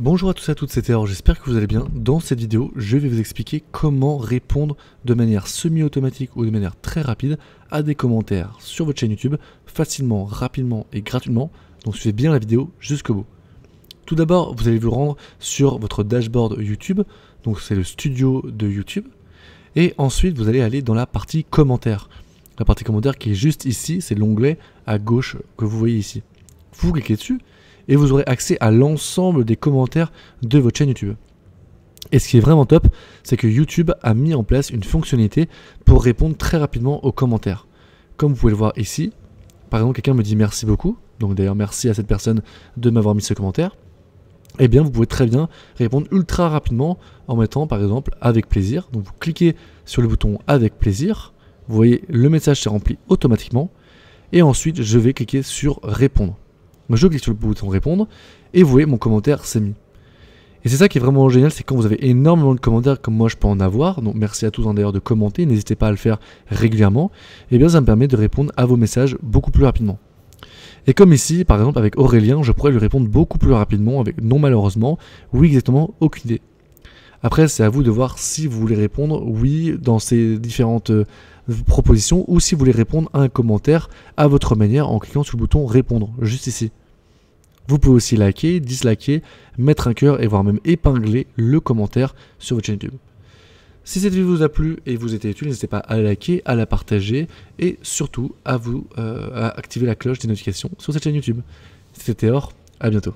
Bonjour à tous et à toutes, c'est Théor, j'espère que vous allez bien. Dans cette vidéo, je vais vous expliquer comment répondre de manière semi-automatique ou de manière très rapide à des commentaires sur votre chaîne YouTube, facilement, rapidement et gratuitement. Donc suivez bien la vidéo jusqu'au bout. Tout d'abord, vous allez vous rendre sur votre dashboard YouTube, donc c'est le studio de YouTube. Et ensuite, vous allez aller dans la partie commentaires. La partie commentaires qui est juste ici, c'est l'onglet à gauche que vous voyez ici. Vous cliquez dessus, et vous aurez accès à l'ensemble des commentaires de votre chaîne YouTube. Et ce qui est vraiment top, c'est que YouTube a mis en place une fonctionnalité pour répondre très rapidement aux commentaires. Comme vous pouvez le voir ici, par exemple quelqu'un me dit merci beaucoup, donc d'ailleurs merci à cette personne de m'avoir mis ce commentaire, eh bien vous pouvez très bien répondre ultra rapidement en mettant par exemple avec plaisir. Donc vous cliquez sur le bouton avec plaisir, vous voyez le message s'est rempli automatiquement, et ensuite je vais cliquer sur répondre je clique sur le bouton répondre, et vous voyez, mon commentaire s'est mis. Et c'est ça qui est vraiment génial, c'est quand vous avez énormément de commentaires comme moi je peux en avoir, donc merci à tous en hein, d'ailleurs de commenter, n'hésitez pas à le faire régulièrement, et eh bien ça me permet de répondre à vos messages beaucoup plus rapidement. Et comme ici, par exemple avec Aurélien, je pourrais lui répondre beaucoup plus rapidement avec non malheureusement, oui exactement, aucune idée. Après, c'est à vous de voir si vous voulez répondre oui dans ces différentes euh, propositions ou si vous voulez répondre à un commentaire à votre manière en cliquant sur le bouton répondre juste ici. Vous pouvez aussi liker, disliker, mettre un cœur et voire même épingler le commentaire sur votre chaîne YouTube. Si cette vidéo vous a plu et vous était utile, n'hésitez pas à la liker, à la partager et surtout à vous euh, à activer la cloche des notifications sur cette chaîne YouTube. C'était Or, à bientôt.